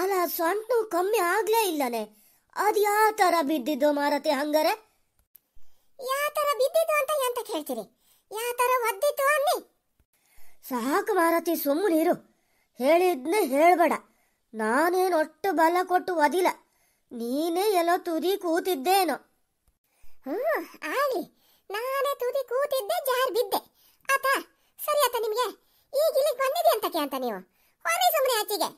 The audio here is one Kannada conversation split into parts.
ಅಲ್ಲ ಸೊಂಟು ಕಮ್ಮಿ ಆಗ್ಲೇ ಇಲ್ಲನೆ ಅದ್ ಯಾವ ತರ ಬಿದ್ದಿದ್ದು ಮಾರತಿ ಹಂಗರೆ ಯಾವ ತರ ಬಿದ್ದಿದ್ದು ಅಂತ ಎಂತ ಕೇಳ್ತೀರಿ ಯಾವ ತರ ಒದ್ದಿತ್ತು ಅನ್ನಿ ಸಾಕು ಮಾರತಿ ಸುಮ್ಮನಿರು ಹೇಳಿದ್ನೆ ಹೇಳ್ಬೇಡ ನಾನೇನು ಒಟ್ಟು ಬಲ ಕೊಟ್ಟು ಒದಿಲ್ಲ ನೀನೇ ಎಲ್ಲೋ ತುದಿ ಕೂತಿದ್ದೇನೋ ಹ್ಮ್ ಆಗ್ಲಿ ನಾನೇ ತುದಿ ಕೂತಿದ್ದೆ ಜಾರ್ ಬಿದ್ದೆ ಆತ ಸರಿ ಆತ ನಿಮ್ಗೆ ಈಗ ಇಲ್ಲಿಗೆ ಬಂದಿದೆ ಅಂತ ಕೇಳ್ತ ನೀವು ಹೋಗಿ ಸುಮ್ಮನೆ ಆಚೆಗೆ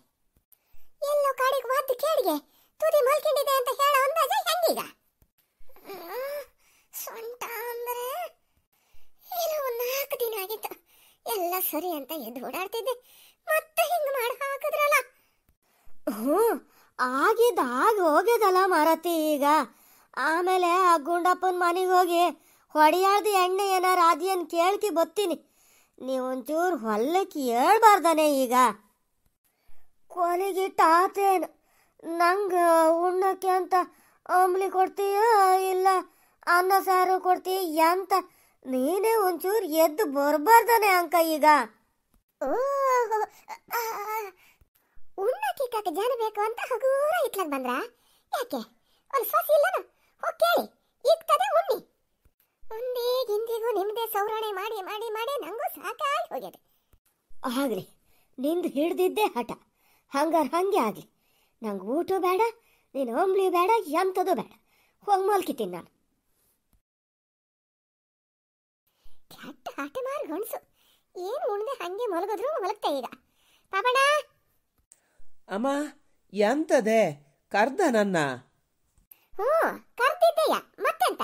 ಎಲ್ಲೋ ಕಾಡಿಗೆ ವಾದ್ದು ಕೇಳಿಗೆ ತುದಿ ಮಲ್ಕೊಂಡಿದೆ ಅಂತ ಹೇಳೋ ಅಂದಾಜ ಹೆಂಗೀಗ ಸೊಂಟ ಅಂದ್ರೆ ಏನೋ ಒಂದು ನಾಲ್ಕು ದಿನ ಆಗಿತ್ತು ಎಲ್ಲ ಸರಿ ಅಂತ ಎದ್ದು ಓಡಾಡ್ತಿದ್ದೆ ಮತ್ತೆ ಹಿಂಗೆ ಮಾಡಿ ಹಾಕಿದ್ರಲ್ಲ ಹ್ಞೂ ಆಗಿದ್ದು ಆಗ ಹೋಗ್ಯದಲ್ಲ ಮಾರತಿ ಈಗ ಆಮೇಲೆ ಆ ಗುಂಡಪ್ಪನ ಮನೆಗೆ ಹೋಗಿ ಹೊಡೆಯಾದ ಎಣ್ಣೆ ಏನಾರು ಅದೇನು ಕೇಳ್ಕಿ ಬತ್ತೀನಿ ನೀವೊಂಚೂರು ಹೊಲಕ್ಕೆ ಹೇಳ್ಬಾರ್ದಾನೆ ಈಗ ಕೊನೆಗಿಟ್ಟ ಆತೇನು ನಂಗೆ ಉಣ್ಣಕ್ಕೆ ಅಂತ ಅಂಬ್ಲಿ ಕೊಡ್ತೀಯ ಇಲ್ಲ ಅನ್ನ ಸಾರು ಕೊಡ್ತೀಯ ಎಂತ ನೀನೇ ಒಂಚೂರು ಎದ್ದು ಬರ್ಬಾರ್ದಾನೆ ಅಂಕ ಈಗ ಉಣ್ಣಕ್ಕೆ ಕಾಕ ಜನ ಬೇಕು ಅಂತ ಹಗೂರ ಇಟ್ಲಾಗ ಬಂದ್ರ ಯಾಕೆ ಒಂದು ಸೊಸಿ ಇಲ್ಲನ ಹೋಗಿ ಕೇಳಿ ಇಕ್ಕದೆ ಉಣ್ಣಿ ಒಂದೇ ಗಿಂದಿಗೂ ನಿಮ್ದೇ ಸೌರಣೆ ಮಾಡಿ ಮಾಡಿ ಮಾಡಿ ನಂಗೂ ಸಾಕಾಗಿ ಹೋಗ್ಯದೆ ಆಗ್ಲಿ ನಿಂದು ಹಿಡ್ದಿದ್ದೆ ಹಠ ಹಂಗಾರೆ ಹಾಗೆ ಆಗಲಿ ನಂಗೆ ಊಟ ಬೇಡ ನೀನು ಅಂಬ್ಲಿ ಬೇಡ ಎಂಥದ್ದು ಬೇಡ ಹೋಗಿ ಮಲ್ಕಿತೀನಿ ನಾನು ಕೆಟ್ಟ ಹಾಟೆ ಮಾರು ಗಣಸು ಏನು ಉಣ್ದೆ ಹಾಗೆ ಮಲಗಿದ್ರು ಮಲಗ್ತಾ ಈಗ ಪಾಪಣ್ಣ ಅಮ್ಮ ಎಂತದೆ ಕರ್ದ ನನ್ನ ಹ್ಞೂ ಕರ್ತಿದ್ದೆಯ ಮತ್ತೆಂತ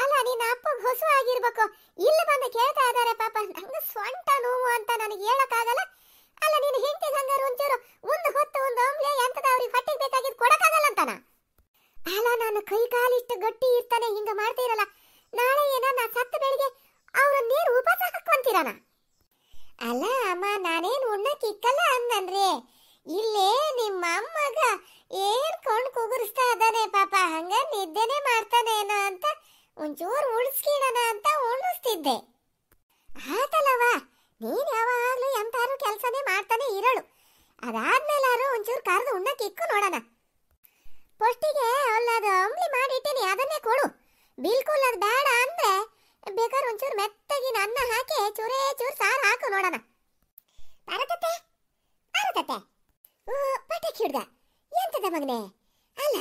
ಅಲ್ಲ ನಿನ್ನ ಅಪ್ಪ ಹೊಸು ಆಗಿರ್ಬೇಕು ಇಲ್ಲಿ ಬಂದು ಕೇಳ್ತಾ ಇದ್ದಾರೆ ಪಾಪ ನಂಗೆ ಸ್ವಂಟ ನೋವು ಅಂತ ನನಗೆ ಹೇಳೋಕ್ಕಾಗಲ್ಲ ಅಲ್ಲ ನೀನು ಹೆಂಗೆ ಹಂಗಾರು ಒಂಚೂರು ಒಂದು ಹೊತ್ತು ಒಂದು ಅಂಬ್ಲೆ ಎಂತದ ಅವ್ರಿಗೆ ಹೊಟ್ಟೆಗೆ ಬೇಕಾಗಿದ್ದು ಕೊಡಕ್ಕಾಗಲ್ಲ ಅಂತಾನ ಅಲ್ಲ ನಾನು ಕೈ ಕಾಲಿಷ್ಟು ಗಟ್ಟಿ ಇರ್ತಾನೆ ಹಿಂಗ ಮಾಡ್ತೀರಲ್ಲ ನಾಳೆ ಏನೋ ನಾ ಸತ್ತ ಬೆಳಿಗ್ಗೆ ಅವ್ರ ನೀರು ಉಪವಾಸ ಹಾಕೊಂತೀರಣ ಅಲ್ಲ ಅಮ್ಮ ನಾನೇನು ಉಣ್ಣಕ್ಕೆ ಇಕ್ಕಲ್ಲ ಅಂದನ್ರಿ ಇಲ್ಲೇ ನಿಮ್ಮ ಅಮ್ಮಗ ಏರ್ಕೊಂಡು ಕುಗುರಿಸ್ತಾ ಇದ್ದಾನೆ ಪಾಪ ಹಂಗ ನಿದ್ದೆನೆ ಮಾಡ್ತಾನೆ ಏನೋ ಅಂತ ಒಂಚೂರು ಉಳಿಸ್ಕೀಡೋಣ ಅಂತ ಉಳಿಸ್ತಿದ್ದೆ ಆತಲ್ಲವ ನೀನ್ ಮಾಡ್ತಾನೆ ಇರೋಳು ಅದಾದ್ಮೇಲೆ ಆರು ಒಂಚೂರು ಕರೆದು ಉಣ್ಣಕ್ಕೆ ಇಕ್ಕು ನೋಡೋಣ ಪೋಸ್ಟಿಗೆ ಅಲ್ಲದು ಅಂಬ್ಲಿ ಮಾಡಿಟ್ಟಿನಿ ಅದನ್ನೇ ಕೊಡು ಬಿಲ್ಕುಲ್ ಅದು ಬೇಡ ಅಂದ್ರೆ ಬೇಕಾದ್ರೆ ಒಂಚೂರು ಮೆತ್ತಗಿನ ಅನ್ನ ಹಾಕಿ ಚೂರೇ ಚೂರು ಸಾರು ಹಾಕು ನೋಡೋಣ ಅರಕತ್ತೆ ಅರಕತ್ತೆ ಪಟಾಕಿ ಹಿಡ್ದ ಎಂತದ ಮಗನೆ ಅಲ್ಲ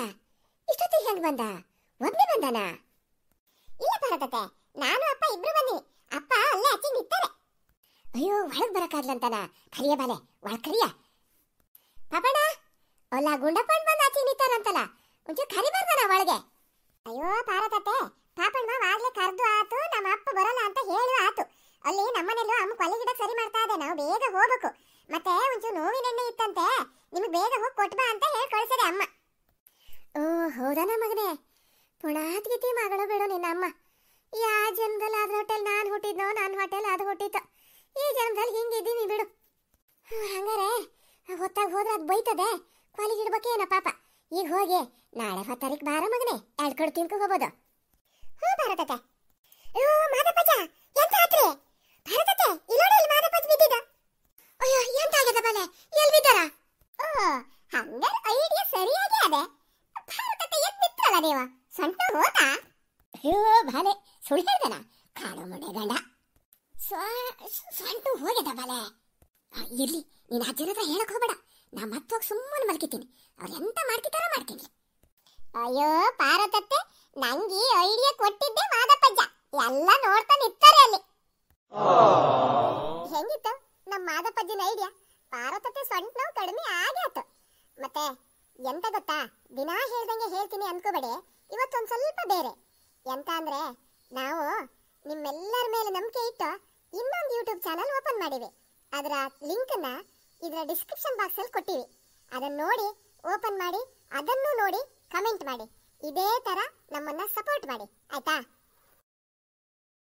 ಇಷ್ಟೊತ್ತಿಗೆ ಹೆಂಗ್ ಬಂದ ಒಬ್ಬನೇ ಬಂದಾನ ಇಲ್ಲ ಭಾರತತೆ ನಾನು ಅಪ್ಪ ಇಬ್ರು ಬಂದಿವಿ ಅಯ್ಯೋ ಒಳಗೆ ಬರಕ್ಕಾಗ್ಲಂತಾನ ಕರಿಯ ಬಾಲೆ ಒಳಗೆ ಕರಿಯ ಪಾಪಣ್ಣ ಅಲ್ಲ ಗುಂಡಪ್ಪಣ್ಣ ಬಂದು ಆಚೆ ನಿಂತಾರಂತಲ್ಲ ಒಂಚೂರು ಕರಿ ಬರ್ದಾನ ಒಳಗೆ ಅಯ್ಯೋ ಪಾರತತ್ತೆ ಪಾಪಣ್ಣ ಆಗ್ಲೇ ಕರೆದು ಆತು ನಮ್ಮ ಅಪ್ಪ ಬರಲ್ಲ ಅಂತ ಹೇಳು ಆತು ಅಲ್ಲಿ ನಮ್ಮನೆಲ್ಲೂ ಅಮ್ಮ ಕೊಲೆ ಗಿಡ ಸರಿ ಮಾಡ್ತಾ ಇದೆ ನಾವು ಬೇಗ ಹೋಗ್ಬೇಕು ಮತ್ತೆ ಒಂಚೂರು ನೋವಿ ನೆನ್ನೆ ಇತ್ತಂತೆ ನಿಮಗೆ ಬೇಗ ಹೋಗಿ ಕೊಟ್ಬಾ ಅಂತ ಹೇಳಿ ಕಳಿಸದೆ ಅಮ್ಮ ಓ ಹೌದಾನ ಮಗನೇ ಪುಣಾತ್ಗಿತಿ ಮಗಳು ಬಿಡು ನಿನ್ನ ಅಮ್ಮ ಯಾ ಜನ್ಮದಲ್ಲಿ ಅದ್ರ ಹೋಟೆಲ್ ನಾನು ಹುಟ್ಟಿದ್ನೋ ನನ್ನ ಹೋಟೆಲ್ ಅದು ಹುಟ್ಟಿತ್ತು ಈ ಜನ್ಮದಲ್ಲಿ ಹಿಂಗೆ ಇದ್ದೀವಿ ಬಿಡು ಹಂಗಾರೆ ಹೊತ್ತಾಗ ಹೋದ್ರೆ ಅದು ಬೈತದೆ ಕಾಲೇಜ್ ಇಡ್ಬೇಕೆ ಏನೋ ಪಾಪ ಈಗ ಹೋಗಿ ನಾಳೆ ಹತ್ತಾರೀಕು ಬಾರ ಮಗನೇ ಎರಡು ಕಡೆ ತಿನ್ಕೋಬೋದು ಹೂ ಭಾರತತೆ ಅಯ್ಯೋ ಮಾದಪ್ಪಜ್ಜ ಎಂತ ಆತ್ರಿ ಭಾರತತೆ ಇಲ್ಲೋಡಿ ಇಲ್ಲಿ ಮಾದಪ್ಪಜ್ಜ ಬಿದ್ದಿದ್ದ ಅಯ್ಯೋ ಎಂತ ಆಗ್ಯದ ಬಲೆ ಎಲ್ಲಿ ಬಿದ್ದಾರ ಓ ಹಂಗಾರೆ ಐಡಿಯಾ ಸರಿಯಾಗಿ ಅದೆ ಭಾರತತೆ ಎದ್ದು ಬಿತ್ತಲ್ಲ ದೇವ ಸೊಂಟ ಹೋದ ಅಯ್ಯೋ ಬಾಲೆ ಸುಳ್ಳು ಹೇಳ್ದನ ಕಾಡು ಮುಂಡೆ ಗಂಡ ಸೊಂಟು ಹೋಗ್ಯದ ಬಲೆ ಇರ್ಲಿ ನೀನು ಅಜ್ಜನ ಹತ್ರ ಹೇಳಕ್ ಹೋಗ್ಬೇಡ ನಾ ಮತ್ತೆ ಸುಮ್ಮನೆ ಮಲ್ಕಿತೀನಿ ಅವ್ರು ಎಂತ ಮಾಡ್ತಿದ್ದಾರೋ ಮಾಡ್ತೀನಿ ಅಯ್ಯೋ ಪಾರತತ್ತೆ ನಂಗೆ ಐಡಿಯಾ ಕೊಟ್ಟಿದ್ದೆ ಮಾದಪ್ಪಜ್ಜ ಎಲ್ಲ ನೋಡ್ತಾ ನಿತ್ತಾರೆ ಅಲ್ಲಿ ಹೆಂಗಿತ್ತು ನಮ್ಮ ಮಾದಪ್ಪಜ್ಜನ ಐಡಿಯಾ ಪಾರತತ್ತೆ ಸೊಂಟ ನೋವು ಕಡಿಮೆ ಆಗ್ಯಾತು ಮತ್ತೆ ಎಂತ ಗೊತ್ತಾ ದಿನಾ ಹೇಳ್ದಂಗೆ ಹೇಳ್ತೀನಿ ಅನ್ಕೋಬೇಡಿ ಇವತ್ತೊಂದು ಸ್ವಲ್ಪ ಬೇರೆ ಎಂತ ಅಂದ್ರೆ ನಾವು ನಿಮ್ಮೆಲ್ಲರ ಮೇಲೆ ನಂಬಿಕೆ ಇಟ್ಟು ಇನ್ನೊಂದು ಯೂಟ್ಯೂಬ್ ಚಾನಲ್ ಓಪನ್ ಮಾಡಿವೆ ಅದರ ಲಿಂಕನ್ನ ಇದರ ಡಿಸ್ಕ್ರಿಪ್ಷನ್ ಬಾಕ್ಸ್ ಅಲ್ಲಿ ಕೊಟ್ಟಿವಿ ಅದನ್ನು ನೋಡಿ ಓಪನ್ ಮಾಡಿ ಅದನ್ನು ನೋಡಿ ಕಮೆಂಟ್ ಮಾಡಿ ಇದೇ ತರ ನಮ್ಮನ್ನ ಸಪೋರ್ಟ್ ಮಾಡಿ ಆಯ್ತಾ